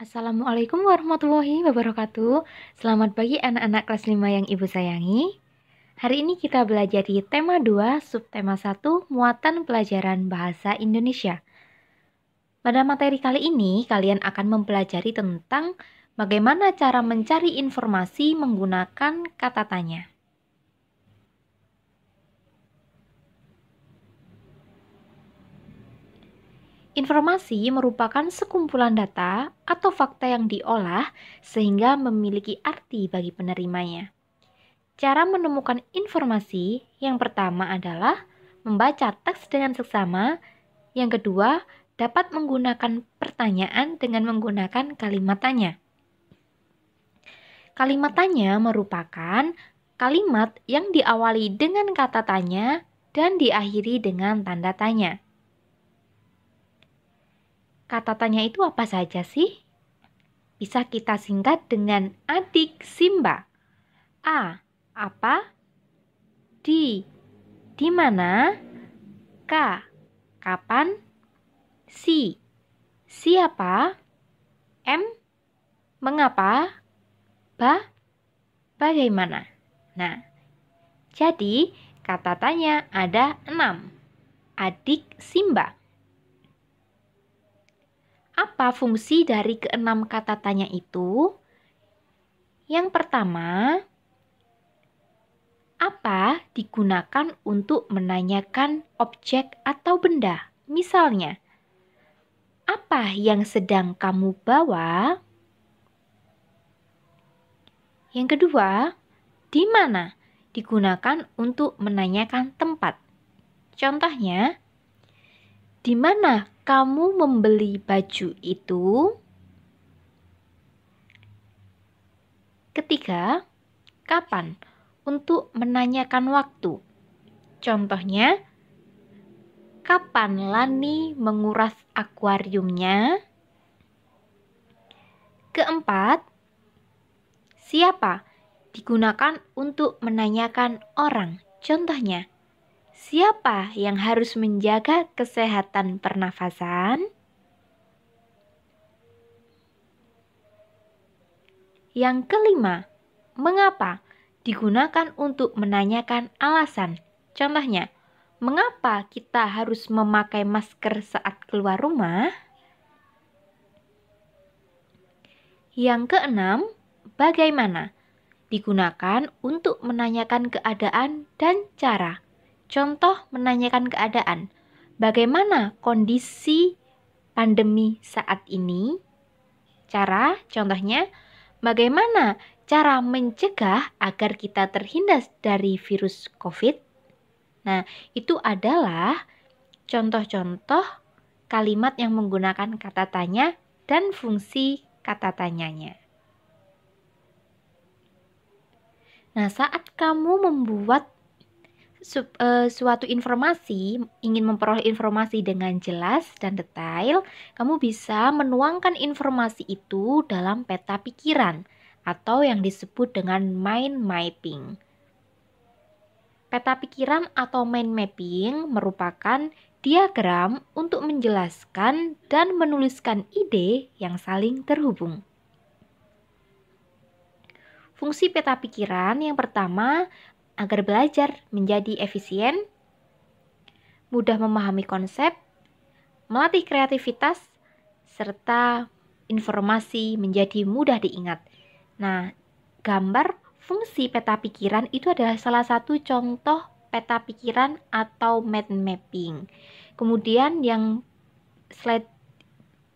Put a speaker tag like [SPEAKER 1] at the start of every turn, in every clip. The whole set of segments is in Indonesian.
[SPEAKER 1] Assalamualaikum warahmatullahi wabarakatuh. Selamat pagi anak-anak kelas 5 yang Ibu sayangi. Hari ini kita belajar di tema 2, subtema 1, muatan pelajaran bahasa Indonesia. Pada materi kali ini, kalian akan mempelajari tentang bagaimana cara mencari informasi menggunakan kata tanya. Informasi merupakan sekumpulan data atau fakta yang diolah sehingga memiliki arti bagi penerimanya. Cara menemukan informasi yang pertama adalah membaca teks dengan seksama, yang kedua dapat menggunakan pertanyaan dengan menggunakan kalimat tanya. Kalimat tanya merupakan kalimat yang diawali dengan kata tanya dan diakhiri dengan tanda tanya. Kata tanya itu apa saja sih? Bisa kita singkat dengan adik Simba. A. Apa? Di. Di mana? K. Kapan? Si. Siapa? M. Mengapa? Ba. Bagaimana? Nah, jadi kata tanya ada enam. Adik Simba. Apa fungsi dari keenam kata tanya itu? Yang pertama, apa digunakan untuk menanyakan objek atau benda? Misalnya, apa yang sedang kamu bawa? Yang kedua, di mana digunakan untuk menanyakan tempat. Contohnya, di mana kamu membeli baju itu? Ketiga, kapan untuk menanyakan waktu. Contohnya, kapan Lani menguras akuariumnya? Keempat, siapa digunakan untuk menanyakan orang. Contohnya, Siapa yang harus menjaga kesehatan pernafasan? Yang kelima, mengapa digunakan untuk menanyakan alasan. Contohnya, mengapa kita harus memakai masker saat keluar rumah? Yang keenam, bagaimana digunakan untuk menanyakan keadaan dan cara. Contoh menanyakan keadaan, bagaimana kondisi pandemi saat ini? Cara, contohnya, bagaimana cara mencegah agar kita terhindar dari virus COVID? Nah, itu adalah contoh-contoh kalimat yang menggunakan kata tanya dan fungsi kata tanyanya. Nah, saat kamu membuat su uh, eh, suatu informasi, ingin memperoleh informasi dengan jelas dan detail, kamu bisa menuangkan informasi itu dalam peta pikiran atau yang disebut dengan mind mapping. Peta pikiran atau mind mapping merupakan diagram untuk menjelaskan dan menuliskan ide yang saling terhubung. Fungsi peta pikiran yang pertama agar belajar menjadi efisien, mudah memahami konsep, melatih kreativitas, serta informasi menjadi mudah diingat. Nah, gambar fungsi peta pikiran itu adalah salah satu contoh peta pikiran atau mind mapping. Kemudian yang slide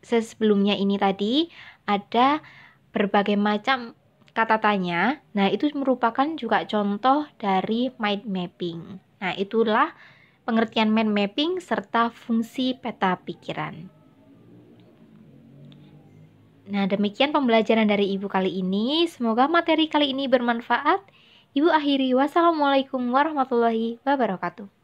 [SPEAKER 1] sebelumnya ini tadi ada berbagai macam kata tanya. Nah, itu merupakan juga contoh dari mind mapping. Nah, itulah pengertian mind mapping serta fungsi peta pikiran. Nah, demikian pembelajaran dari Ibu kali ini. Semoga materi kali ini bermanfaat. Ibu akhiri, wassalamualaikum warahmatullahi wabarakatuh.